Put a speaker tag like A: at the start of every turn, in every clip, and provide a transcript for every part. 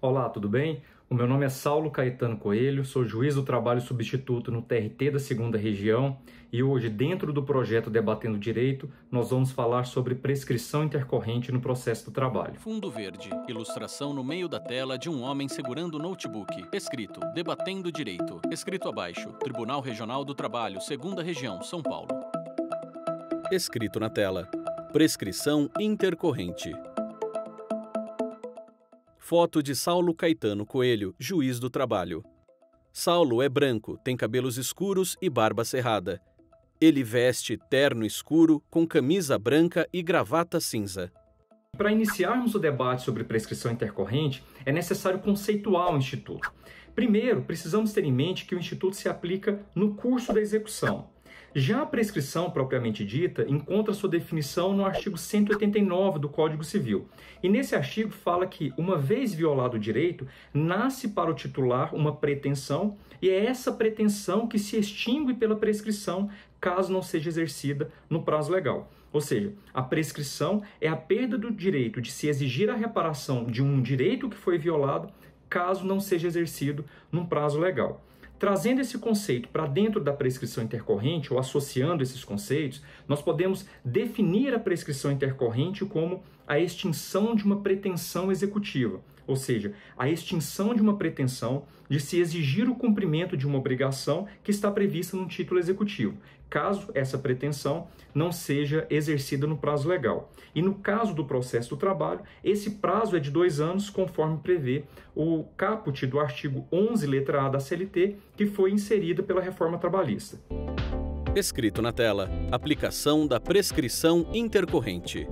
A: Olá, tudo bem? O meu nome é Saulo Caetano Coelho, sou juiz do trabalho substituto no TRT da 2 Região e hoje, dentro do projeto Debatendo Direito, nós vamos falar sobre prescrição intercorrente no processo do trabalho.
B: Fundo verde, ilustração no meio da tela de um homem segurando notebook, escrito Debatendo Direito, escrito abaixo, Tribunal Regional do Trabalho, 2 Região, São Paulo. Escrito na tela: Prescrição intercorrente. Foto de Saulo Caetano Coelho, juiz do trabalho. Saulo é branco, tem cabelos escuros e barba cerrada. Ele veste terno escuro com camisa branca
A: e gravata cinza. Para iniciarmos o debate sobre prescrição intercorrente, é necessário conceituar o Instituto. Primeiro, precisamos ter em mente que o Instituto se aplica no curso da execução. Já a prescrição propriamente dita encontra sua definição no artigo 189 do Código Civil. E nesse artigo fala que, uma vez violado o direito, nasce para o titular uma pretensão e é essa pretensão que se extingue pela prescrição caso não seja exercida no prazo legal. Ou seja, a prescrição é a perda do direito de se exigir a reparação de um direito que foi violado caso não seja exercido num prazo legal. Trazendo esse conceito para dentro da prescrição intercorrente ou associando esses conceitos, nós podemos definir a prescrição intercorrente como a extinção de uma pretensão executiva, ou seja, a extinção de uma pretensão de se exigir o cumprimento de uma obrigação que está prevista num título executivo caso essa pretensão não seja exercida no prazo legal. E no caso do processo do trabalho, esse prazo é de dois anos, conforme prevê o caput do artigo 11, letra A da CLT, que foi inserida pela reforma trabalhista.
B: Escrito na tela: aplicação da prescrição intercorrente.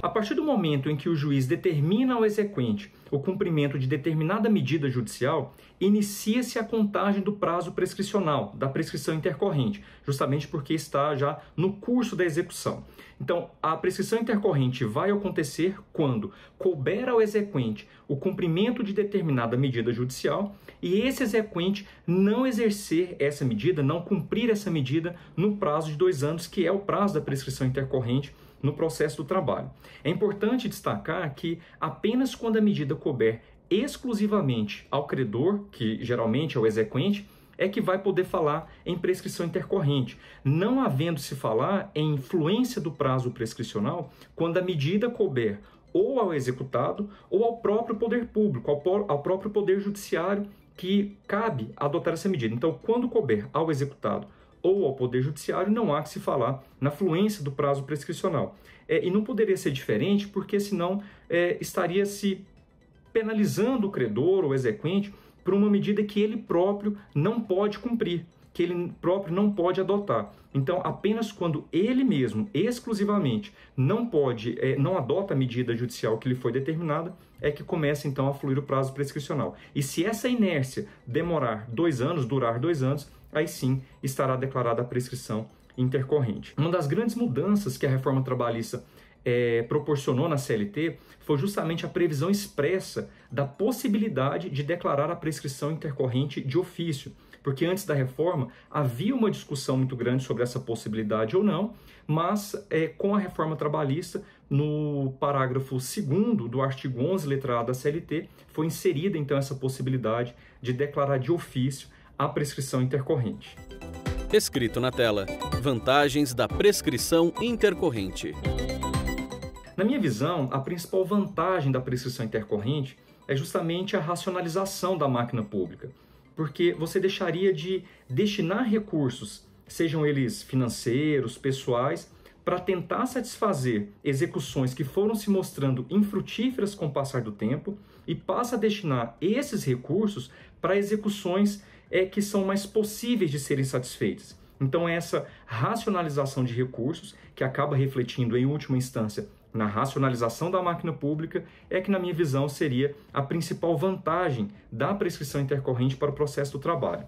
A: A partir do momento em que o juiz determina ao exequente o cumprimento de determinada medida judicial, inicia-se a contagem do prazo prescricional, da prescrição intercorrente, justamente porque está já no curso da execução. Então, a prescrição intercorrente vai acontecer quando couber ao exequente o cumprimento de determinada medida judicial e esse exequente não exercer essa medida, não cumprir essa medida no prazo de dois anos, que é o prazo da prescrição intercorrente no processo do trabalho. É importante destacar que apenas quando a medida couber exclusivamente ao credor, que geralmente é o exequente, é que vai poder falar em prescrição intercorrente, não havendo se falar em influência do prazo prescricional quando a medida couber ou ao executado ou ao próprio poder público, ao, ao próprio poder judiciário que cabe adotar essa medida. Então, quando couber ao executado ou ao Poder Judiciário, não há que se falar na fluência do prazo prescricional. É, e não poderia ser diferente, porque senão é, estaria se penalizando o credor ou o exequente por uma medida que ele próprio não pode cumprir que ele próprio não pode adotar. Então, apenas quando ele mesmo, exclusivamente, não pode, é, não adota a medida judicial que lhe foi determinada, é que começa então a fluir o prazo prescricional. E se essa inércia demorar dois anos, durar dois anos, aí sim estará declarada a prescrição intercorrente. Uma das grandes mudanças que a reforma trabalhista é, proporcionou na CLT foi justamente a previsão expressa da possibilidade de declarar a prescrição intercorrente de ofício porque antes da reforma havia uma discussão muito grande sobre essa possibilidade ou não, mas é, com a reforma trabalhista, no parágrafo 2 do artigo 11, letra A da CLT, foi inserida então essa possibilidade de declarar de ofício a prescrição intercorrente.
B: Escrito na tela: Vantagens da prescrição intercorrente.
A: Na minha visão, a principal vantagem da prescrição intercorrente é justamente a racionalização da máquina pública porque você deixaria de destinar recursos, sejam eles financeiros, pessoais, para tentar satisfazer execuções que foram se mostrando infrutíferas com o passar do tempo e passa a destinar esses recursos para execuções é, que são mais possíveis de serem satisfeitas. Então, é essa racionalização de recursos, que acaba refletindo, em última instância, na racionalização da máquina pública é que, na minha visão, seria a principal vantagem da prescrição intercorrente para o processo do trabalho.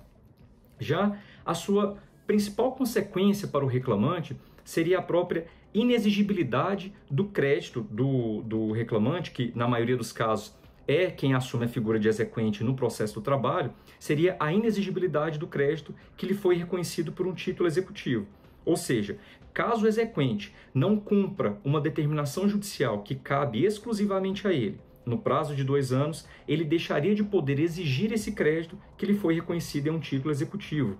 A: Já a sua principal consequência para o reclamante seria a própria inexigibilidade do crédito do, do reclamante, que na maioria dos casos é quem assume a figura de exequente no processo do trabalho, seria a inexigibilidade do crédito que lhe foi reconhecido por um título executivo. Ou seja, Caso o exequente não cumpra uma determinação judicial que cabe exclusivamente a ele, no prazo de dois anos, ele deixaria de poder exigir esse crédito que lhe foi reconhecido em um título executivo.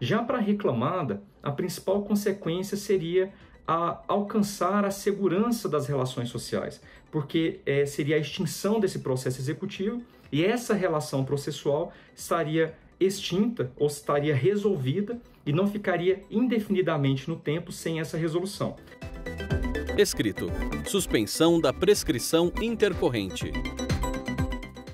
A: Já para a reclamada, a principal consequência seria a alcançar a segurança das relações sociais, porque é, seria a extinção desse processo executivo e essa relação processual estaria extinta ou estaria resolvida e não ficaria indefinidamente no tempo sem essa resolução.
B: Escrito: Suspensão da prescrição intercorrente.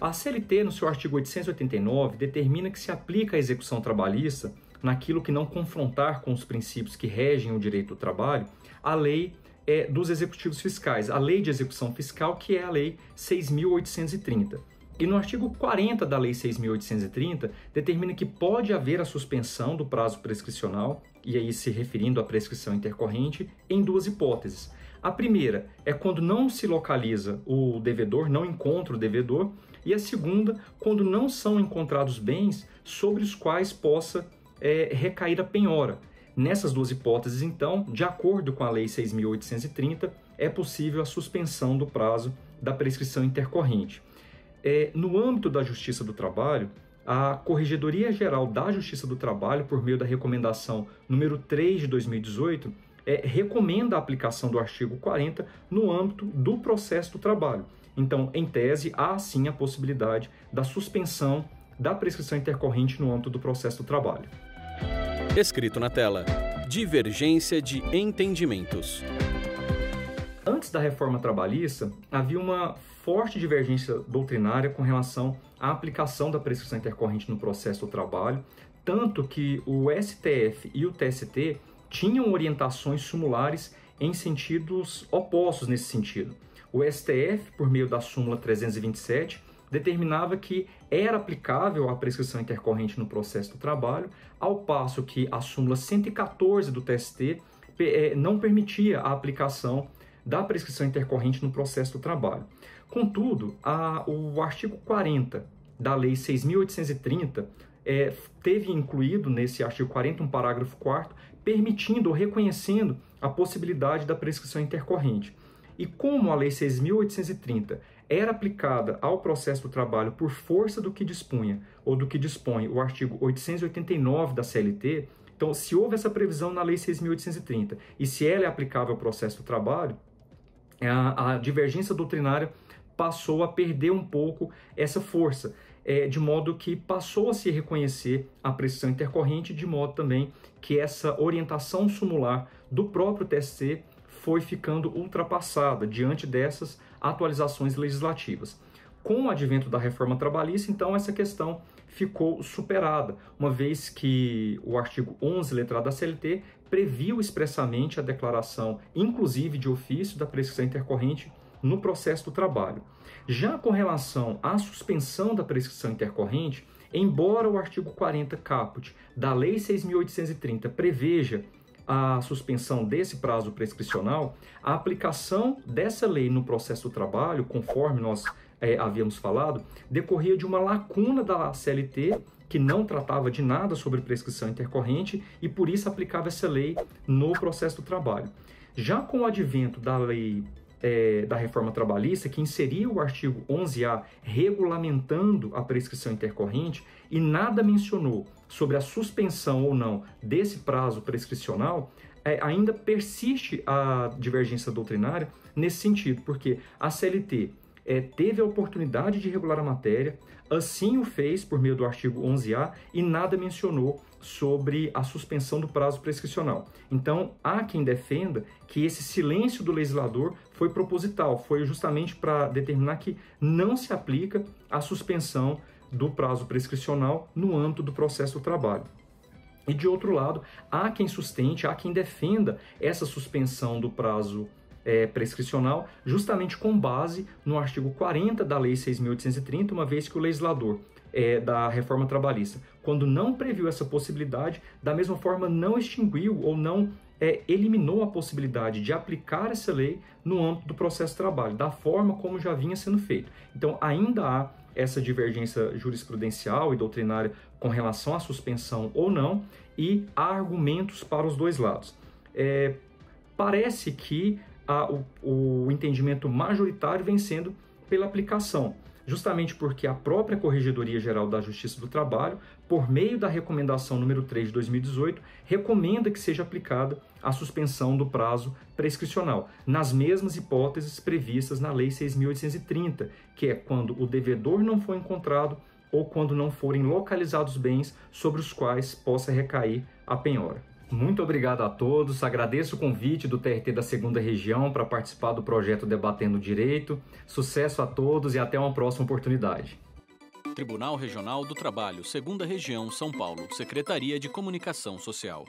A: A CLT, no seu artigo 889, determina que se aplica a execução trabalhista naquilo que não confrontar com os princípios que regem o direito do trabalho, a lei é, dos executivos fiscais, a lei de execução fiscal, que é a lei 6.830. E no artigo 40 da Lei 6.830, determina que pode haver a suspensão do prazo prescricional, e aí se referindo à prescrição intercorrente, em duas hipóteses. A primeira é quando não se localiza o devedor, não encontra o devedor, e a segunda, quando não são encontrados bens sobre os quais possa é, recair a penhora. Nessas duas hipóteses, então, de acordo com a Lei 6.830, é possível a suspensão do prazo da prescrição intercorrente. É, no âmbito da Justiça do Trabalho, a Corregedoria Geral da Justiça do Trabalho, por meio da recomendação número 3 de 2018, é, recomenda a aplicação do artigo 40 no âmbito do processo do trabalho. Então, em tese, há sim a possibilidade da suspensão da prescrição intercorrente no âmbito do processo do trabalho.
B: Escrito na tela: Divergência de entendimentos.
A: Antes da reforma trabalhista, havia uma forte divergência doutrinária com relação à aplicação da prescrição intercorrente no processo do trabalho, tanto que o STF e o TST tinham orientações sumulares em sentidos opostos nesse sentido. O STF, por meio da súmula 327, determinava que era aplicável a prescrição intercorrente no processo do trabalho, ao passo que a súmula 114 do TST eh, não permitia a aplicação da prescrição intercorrente no processo do trabalho. Contudo, a, o artigo 40 da Lei 6.830 é, teve incluído nesse artigo 40 um parágrafo 4 permitindo ou reconhecendo a possibilidade da prescrição intercorrente. E como a Lei 6.830 era aplicada ao processo do trabalho por força do que dispunha ou do que dispõe o artigo 889 da CLT, então se houve essa previsão na Lei 6.830 e se ela é aplicável ao processo do trabalho, é a, a divergência doutrinária passou a perder um pouco essa força, é, de modo que passou a se reconhecer a pressão intercorrente, de modo também que essa orientação sumular do próprio TST foi ficando ultrapassada diante dessas atualizações legislativas. Com o advento da reforma trabalhista, então, essa questão ficou superada, uma vez que o artigo 11, letra da CLT, previu expressamente a declaração, inclusive de ofício, da prescrição intercorrente no processo do trabalho. Já com relação à suspensão da prescrição intercorrente, embora o artigo 40 caput da Lei 6.830 preveja a suspensão desse prazo prescricional, a aplicação dessa lei no processo do trabalho, conforme nós é, havíamos falado, decorria de uma lacuna da CLT que não tratava de nada sobre prescrição intercorrente e por isso aplicava essa lei no processo do trabalho. Já com o advento da lei é, da reforma trabalhista, que inseria o artigo 11A regulamentando a prescrição intercorrente e nada mencionou sobre a suspensão ou não desse prazo prescricional, é, ainda persiste a divergência doutrinária nesse sentido, porque a CLT é, teve a oportunidade de regular a matéria, assim o fez por meio do artigo 11A e nada mencionou sobre a suspensão do prazo prescricional. Então, há quem defenda que esse silêncio do legislador foi proposital, foi justamente para determinar que não se aplica a suspensão do prazo prescricional no âmbito do processo do trabalho. E de outro lado, há quem sustente, há quem defenda essa suspensão do prazo prescricional é, prescricional, justamente com base no artigo 40 da Lei 6.830, uma vez que o legislador é, da reforma trabalhista, quando não previu essa possibilidade, da mesma forma não extinguiu ou não é, eliminou a possibilidade de aplicar essa lei no âmbito do processo de trabalho, da forma como já vinha sendo feito. Então, ainda há essa divergência jurisprudencial e doutrinária com relação à suspensão ou não, e há argumentos para os dois lados. É, parece que a, o, o entendimento majoritário vem sendo pela aplicação justamente porque a própria Corregedoria Geral da Justiça do Trabalho, por meio da recomendação número 3 de 2018, recomenda que seja aplicada a suspensão do prazo prescricional, nas mesmas hipóteses previstas na Lei 6.830, que é quando o devedor não for encontrado ou quando não forem localizados bens sobre os quais possa recair a penhora. Muito obrigado a todos. Agradeço o convite do TRT da Segunda Região para participar do projeto Debatendo Direito. Sucesso a todos e até uma próxima oportunidade.
B: Tribunal Regional do Trabalho, Segunda Região, São Paulo, Secretaria de Comunicação Social.